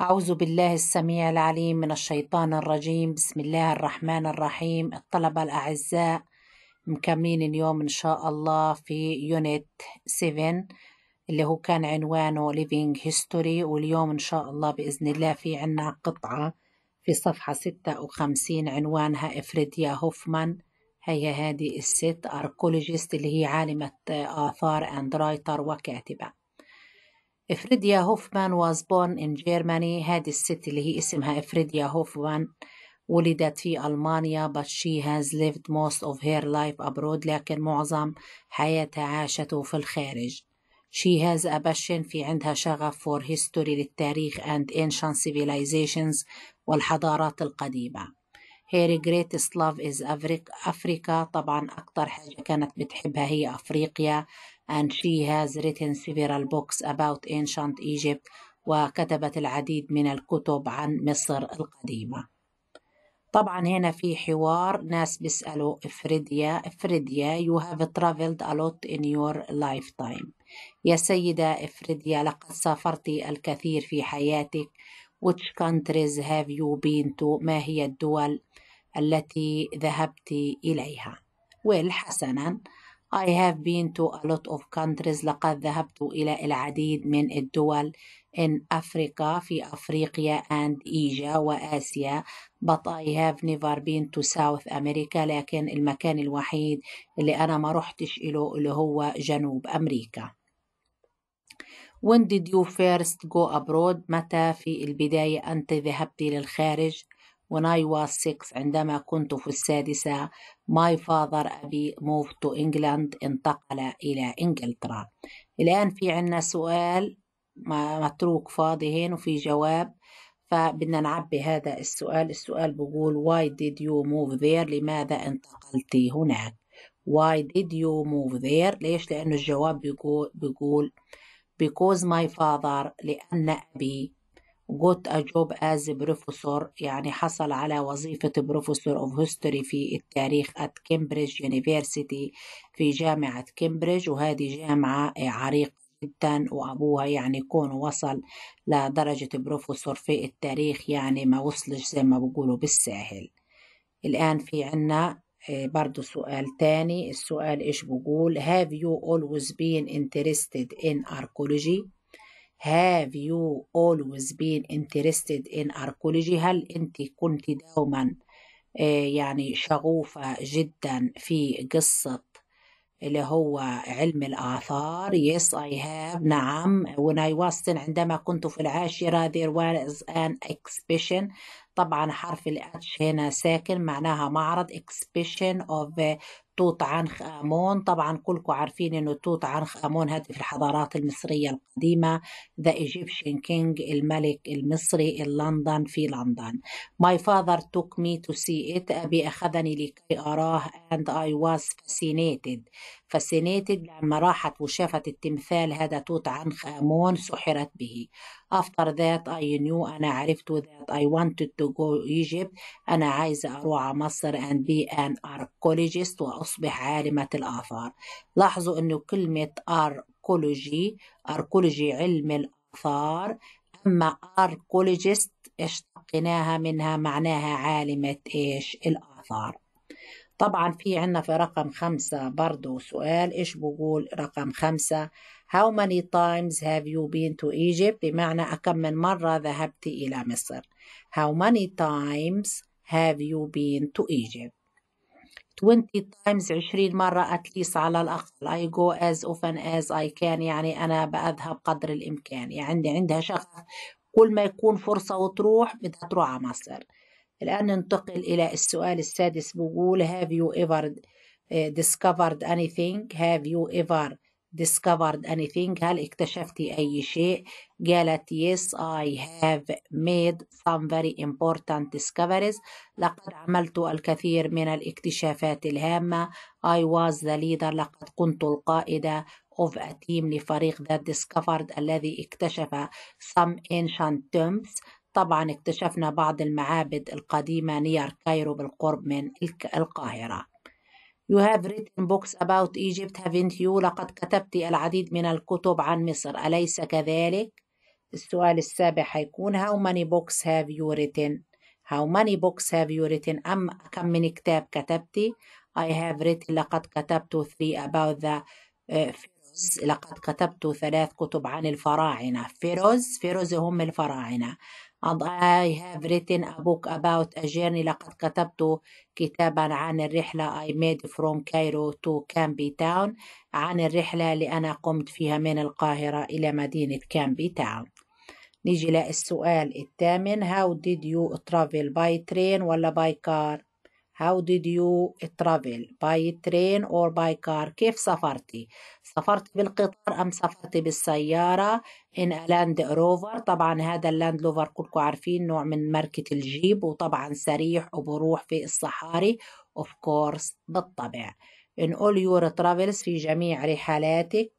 أعوذ بالله السميع العليم من الشيطان الرجيم بسم الله الرحمن الرحيم الطلبة الأعزاء مكملين اليوم إن شاء الله في يونت 7 اللي هو كان عنوانه Living History واليوم إن شاء الله بإذن الله في عنا قطعة في صفحة 56 عنوانها إفريديا هوفمان هي هذه الست أركولوجيست اللي هي عالمة آثار أند رايتر وكاتبة إفريديا هوفمان was born in Germany هذه الست اللي هي اسمها إفريديا هوفمان ولدت في ألمانيا but she has lived most of her life abroad لكن معظم حياتها عاشته في الخارج She has a passion في عندها شغف for history للتاريخ and ancient civilizations والحضارات القديمة هيري جريتست لاف از افريكا طبعا اكتر حاجه كانت بتحبها هي افريقيا and she has written several books about ancient Egypt وكتبت العديد من الكتب عن مصر القديمة طبعا هنا في حوار ناس بيسألوا إفريديا إفريديا you have traveled a lot in your lifetime يا سيدة إفريديا لقد سافرت الكثير في حياتك which countries have you been to ما هي الدول التي ذهبت إليها. Well, حسنا. I have been to a lot of countries. لقد ذهبت إلى العديد من الدول in Africa في أفريقيا and Asia وآسيا but I have never been to South America لكن المكان الوحيد اللي أنا ما رحتش إله اللي هو جنوب أمريكا When did you first go abroad؟ متى في البداية أنت ذهبت للخارج؟ when I was six عندما كنت في السادسة my father أبي moved to England انتقل إلى إنجلترا الآن في عنا سؤال متروك فاضي هنا وفي جواب فبدنا نعبي هذا السؤال السؤال بقول why did you move there لماذا انتقلت هناك why did you move there ليش لأنه الجواب بيقول, بيقول because my father لأن أبي got a job as a professor يعني حصل على وظيفة professor of history في التاريخ at Cambridge University في جامعة كامبريدج وهذه جامعة عريقة جدا وأبوها يعني كونه وصل لدرجة بروفيسور في التاريخ يعني ما وصلش زي ما بيقولوا بالساهل الآن في عنا آه، برضو سؤال تاني السؤال إيش بقول have you always been interested in archaeology Have you always been interested in archaeology هل أنت كنت دوما آه، يعني شغوفة جدا في قصة اللي هو علم الآثار Yes I have نعم When I was عندما كنت في العاشرة there was an exhibition طبعا حرف الاتش هنا ساكن معناها معرض exhibition of توت عنخ آمون طبعا كلكم عارفين أنه توت عنخ آمون هذه في الحضارات المصرية القديمة ذا ايجيبشن كينج الملك المصري اللندن في لندن My father took me to see it أبي أخذني لكي أراه and I was fascinated فاسينيتد لما راحت وشافت التمثال هذا توت عنخ آمون سحرت به after that I knew أنا عرفت that I wanted to go Egypt أنا عايزة أروح على مصر and be an archaeologist وأصبح تصبح عالمة الآثار لاحظوا أنه كلمة أركولوجي أركولوجي علم الآثار أما أركولوجيست اشتقناها منها معناها عالمة إيش الآثار طبعا في عنا في رقم خمسة برضو سؤال إيش بقول رقم خمسة How many times have you been to Egypt بمعنى كم من مرة ذهبت إلى مصر How many times have you been to Egypt 20 times 20 مرة اتليس على الأقل I go as often as I can يعني أنا بذهب قدر الإمكان يعني عندي عندها شغف كل ما يكون فرصة وتروح بدها تروح على مصر الآن ننتقل إلى السؤال السادس بقول have you ever eh, discovered anything have you ever discovered anything هل اكتشفت أي شيء قالت yes I have made some very important discoveries لقد عملت الكثير من الاكتشافات الهامة I was the leader لقد كنت القائدة of a team لفريق that discovered الذي اكتشف some ancient tombs طبعا اكتشفنا بعض المعابد القديمة near كايرو بالقرب من القاهرة You have written books about Egypt, haven't you? لقد كتبت العديد من الكتب عن مصر، أليس كذلك؟ السؤال السابع هيكون How many books have you written? How many books have you written? أم كم من كتاب كتبتي؟ I have written لقد كتبت three about the فيروز uh, لقد كتبت ثلاث كتب عن الفراعنة فيروز فيروز هم الفراعنة and I have written a book about a journey لقد كتبت كتابا عن الرحلة I made from Cairo to Canby Town عن الرحلة اللي أنا قمت فيها من القاهرة إلى مدينة Canby Town نيجي للسؤال الثامن How did you travel by train ولا by car How did you travel? By train or by car? كيف سافرتي؟ سافرت بالقطار أم سافرتي بالسيارة؟ In a Land Rover طبعا هذا اللاند لوفر كلكم عارفين نوع من ماركة الجيب وطبعا سريح وبروح في الصحاري of course بالطبع In all your travels في جميع رحلاتك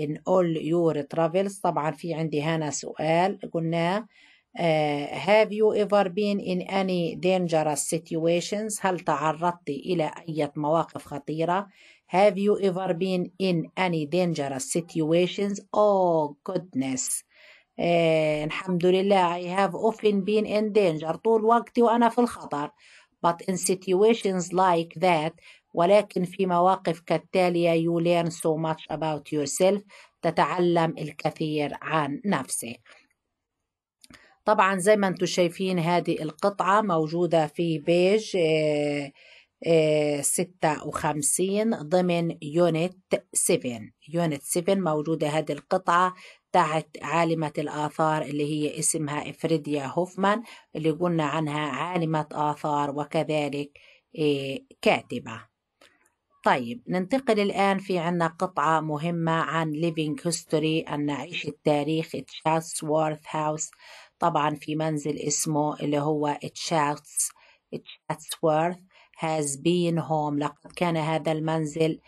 In all your travels طبعا في عندي هنا سؤال قلناه have you ever been in any dangerous situations هل تعرضت إلى أي مواقف خطيرة have you ever been in any dangerous situations oh goodness آه الحمد لله I have often been in danger طول وقتي وأنا في الخطر but in situations like that ولكن في مواقف كالتالية you learn so much about yourself تتعلم الكثير عن نفسك طبعا زي ما انتم شايفين هذه القطعة موجودة في بيج آه، آه، ستة وخمسين ضمن يونت سيفن يونت سيفن موجودة هذه القطعة تحت عالمة الآثار اللي هي اسمها إفريديا هوفمان اللي قلنا عنها عالمة آثار وكذلك آه، كاتبة طيب ننتقل الآن في عنا قطعة مهمة عن Living History أن نعيش التاريخ وورث هاوس طبعا في منزل اسمه اللي هو تشاتس تشاتسورث has been home لقد كان هذا المنزل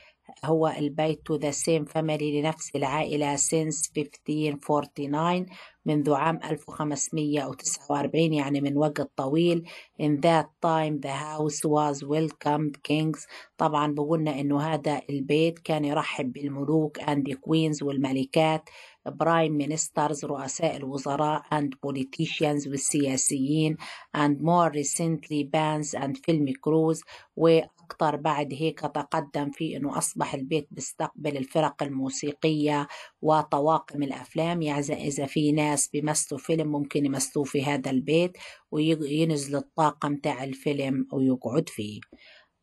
هو البيت to the same family لنفس العائلة since 1549 منذ عام 1549 يعني من وقت طويل In that time the house was welcomed kings طبعا بقولنا انه هذا البيت كان يرحب بالملوك and the queens والملكات برايم ministers رؤساء الوزراء and politicians والسياسيين and more recently bands and film crews واكثر بعد هيك تقدم في أنه أصبح البيت بيستقبل الفرق الموسيقية وطواقم الأفلام يعني إذا في ناس بيمثلوا فيلم ممكن يمثلوه في هذا البيت وينزل الطاقة متاع الفيلم ويقعد فيه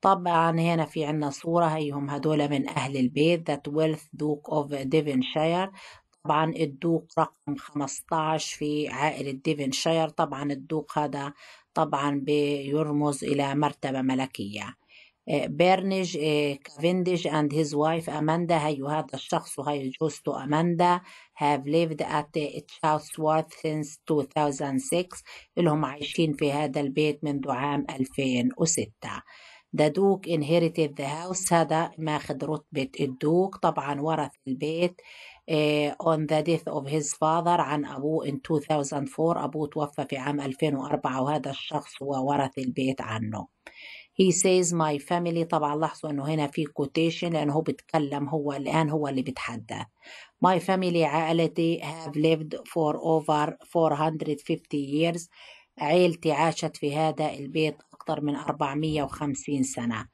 طبعا هنا في عنا صورة هيهم هدول من أهل البيت ذات ويلث دوك أوف ديفنشاير طبعا الدوق رقم 15 في عائلة ديفنشاير طبعا الدوق هذا طبعا بيرمز إلى مرتبة ملكية بيرنج كافنديش اند هيز وايف أماندا هيو هذا الشخص وهي جوزته أماندا have lived at وورث سينس 2006 لهم عايشين في هذا البيت منذ عام 2006 ذا دوك inherited the house هذا ماخد رتبة الدوك طبعا ورث البيت آه، on the death of his father عن أبوه in 2004 أبوه توفى في عام 2004 وهذا الشخص هو ورث البيت عنه he says my family طبعا لاحظوا انه هنا في كوتيشن لانه هو بيتكلم هو الان هو اللي بيتحدى my family عائلتي have lived for over 450 years عيلتي عاشت في هذا البيت أكثر من 450 سنة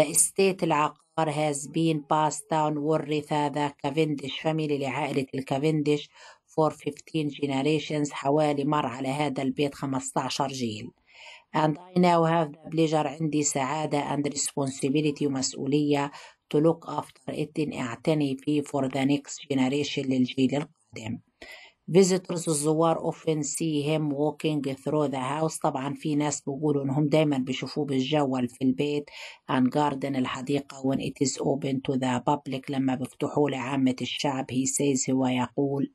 The estate العقار has been passed down ورث ذا كافنديش فاميلي لعائلة الكافنديش for 15 generations حوالي مر على هذا البيت 15 جيل and I now have the pleasure عندي سعادة and responsibility ومسؤولية to look after it إن أعتني فيه for the next generation للجيل القادم visitors الزوار often see him walking through the house طبعا في ناس بيقولوا انهم دايما بيشوفوه بالجول في البيت and garden الحديقة when it is open to the public لما بيفتحوه لعامة الشعب he says هو يقول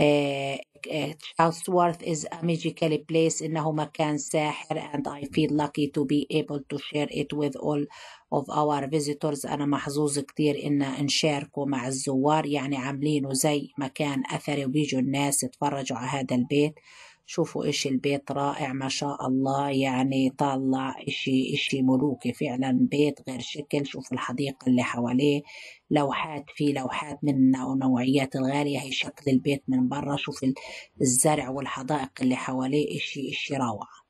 Uh, uh, Chatsworth is a magical place إنه مكان ساحر and I feel lucky to be able to share it with all of our visitors أنا محظوظ كتير إن نشاركه مع الزوار يعني عاملينه زي مكان أثري وبيجوا الناس يتفرجوا على هذا البيت شوفوا إيش البيت رائع ما شاء الله يعني طالع إشي إشي ملوكي فعلا بيت غير شكل شوفوا الحديقة اللي حواليه لوحات في لوحات من نوعيات الغالية هي شكل البيت من برا شوف الزرع والحدائق اللي حواليه إشي إشي روعة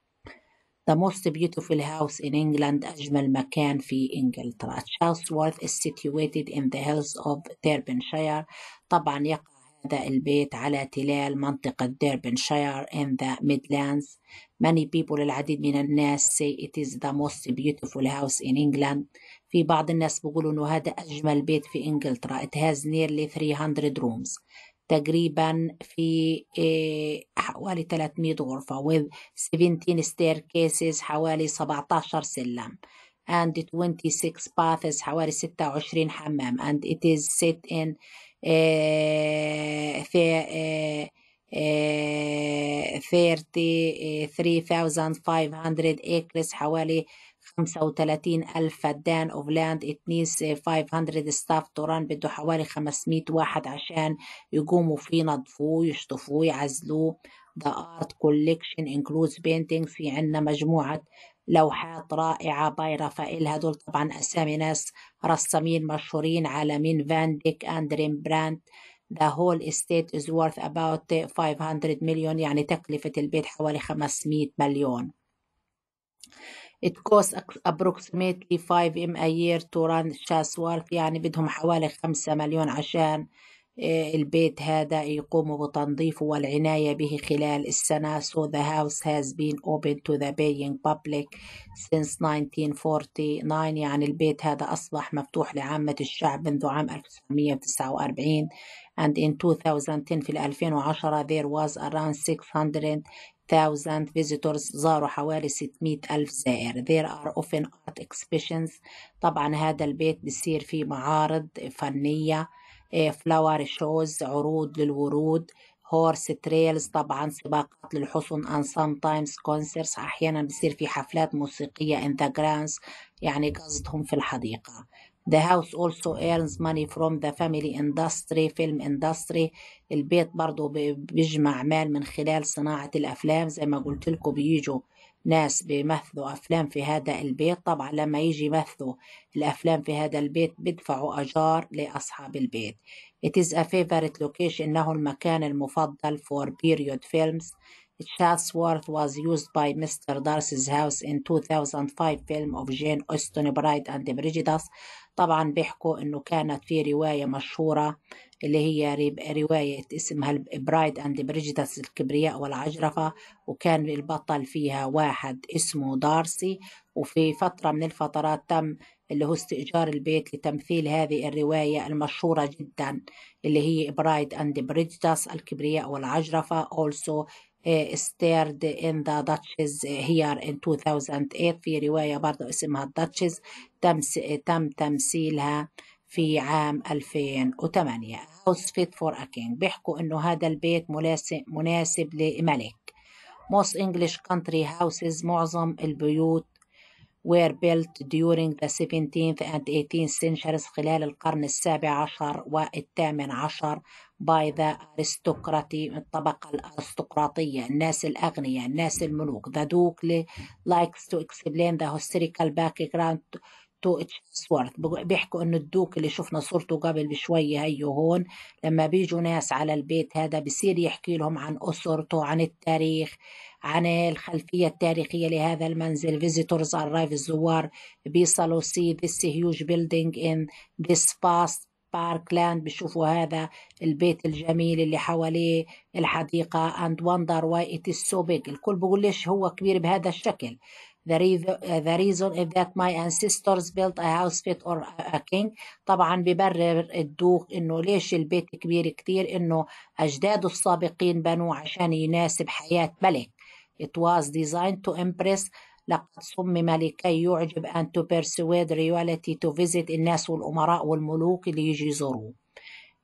The most beautiful house in England أجمل مكان في إنجلترا Charlesworth is situated in the hills of Derbyshire طبعا يقع هذا البيت على تلال منطقة ديربنشاير in the Midlands. Many people العديد من الناس say it is the most beautiful house in England. في بعض الناس بيقولوا إنه هذا أجمل بيت في إنجلترا. It has nearly 300 rooms. تقريبا في إيه، حوالي 300 غرفة with 17 staircases حوالي 17 سلم and 26 baths حوالي 26 حمام and it is set in 33500 آه، آه، آه، acres حوالي 35,000 فدان of land it needs 500 staff to run بده حوالي 500 واحد عشان يقوموا فيه نظفوه يشطفوه يعزلوه the art collection includes painting في عنا مجموعة لوحات رائعة باي رافائيل هدول طبعا أسامي ناس رسامين مشهورين عالمين فان ديك أندرين براند The whole estate is worth about 500 مليون يعني تكلفة البيت حوالي 500 مليون It costs approximately 5 m a year to run Chasworth يعني بدهم حوالي 5 مليون عشان آه، البيت هذا يقوم بتنظيفه والعناية به خلال السنة so the house has been open to the paying public since 1949 يعني البيت هذا أصبح مفتوح لعامة الشعب منذ عام 1949 and in 2010 في 2010 there was around 600,000 visitors زاروا حوالي 600 ألف زائر there are often art exhibitions طبعا هذا البيت بيصير فيه معارض فنية فلاور إيه، شوز عروض للورود هورس تريلز طبعا سباقات للحصن سام تايمز كونسرتس أحيانا بصير في حفلات موسيقية ان ذا جراندز يعني قصدهم في الحديقة The house also earns money from the family industry film industry البيت برضو بيجمع مال من خلال صناعة الأفلام زي ما قلت لكم بيجوا ناس بيمثلوا أفلام في هذا البيت طبعا لما يجي يمثلوا الأفلام في هذا البيت بيدفعوا أجار لأصحاب البيت It is a favorite location إنه المكان المفضل for period films Chatsworth was used by Mr. Darcy's house in 2005 film of Jane Austen Bride and Prejudice طبعا بيحكوا انه كانت في روايه مشهوره اللي هي روايه اسمها برايد اند بريجيتس الكبرياء والعجرفه وكان البطل فيها واحد اسمه دارسي وفي فتره من الفترات تم اللي هو استئجار البيت لتمثيل هذه الرواية المشهورة جدا اللي هي برايد أند بريجيتس الكبرياء والعجرفة also ستيرد in the داتشز here in 2008 في رواية برضه اسمها الداتشز تم إيه، تم تمثيلها في عام 2008 هاوس فيت فور ا كينج بيحكوا إنه هذا البيت مناسب لملك Most English country houses معظم البيوت were built during the 17th and 18th centuries خلال القرن السابع عشر والثامن عشر by the aristocracy الطبقة الأرستقراطية الناس الأغنياء الناس الملوك the duke likes to explain the historical background تو تشيلسورث بيحكوا انه الدوك اللي شفنا صورته قبل بشويه هيو هون لما بيجوا ناس على البيت هذا بصير يحكي لهم عن اسرته عن التاريخ عن الخلفيه التاريخيه لهذا المنزل فيزيتورز ارايف الزوار بيصلوا سي ذس هيوج بيلدينج ان ذس باست بارك لاند بيشوفوا هذا البيت الجميل اللي حواليه الحديقة and wonder why it is so big الكل بيقول ليش هو كبير بهذا الشكل The reason, the reason is that my ancestors built a house fit or a king طبعا ببرر الدوق انه ليش البيت كبير كثير انه اجداده السابقين بنوه عشان يناسب حياة ملك It was designed to impress لقد صمم لكي يعجب and to persuade reality to visit الناس والأمراء والملوك اللي يجي يزوروه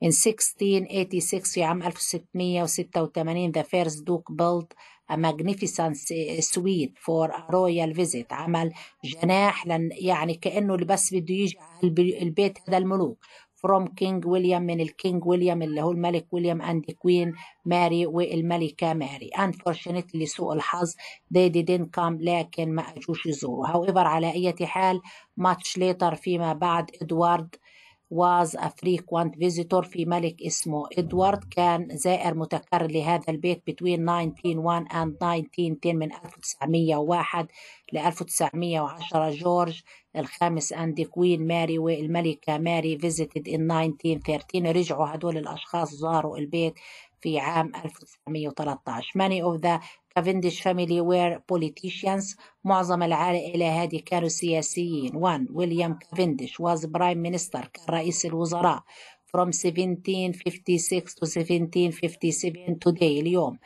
In 1686 في عام 1686 the first duke built A Magnificent eh, Suite for a Royal Visit عمل جناح لن يعني كأنه اللي بس بده يجي على البيت هذا الملوك فروم كينج ويليام من الكينج ويليام اللي هو الملك ويليام اند كوين ماري والملكة ماري unfortunately سوء الحظ they didn't come لكن ما أجوش يزوروا however على أي حال much later فيما بعد إدوارد was a frequent visitor في ملك اسمه إدوارد كان زائر متكرر لهذا البيت between 1901 and 1910 من 1901 ل 1910 جورج الخامس أند كوين ماري والملكة ماري visited in 1913 رجعوا هدول الأشخاص زاروا البيت في عام 1913 Many of the Cavendish family were politicians معظم العائلة هذه كانوا سياسيين One William Cavendish was prime minister كان رئيس الوزراء from 1756 to 1757 today اليوم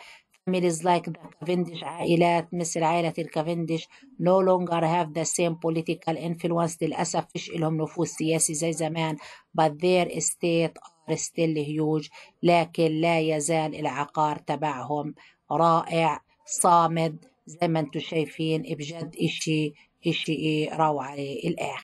Families like the Cavendish عائلات مثل عائلة الكافنديش no longer have the same political influence للأسف فيش إلهم نفوذ سياسي زي زمان but their estate are still huge لكن لا يزال العقار تبعهم رائع صامد زي ما انتم شايفين بجد إشي إشي روعة للآخر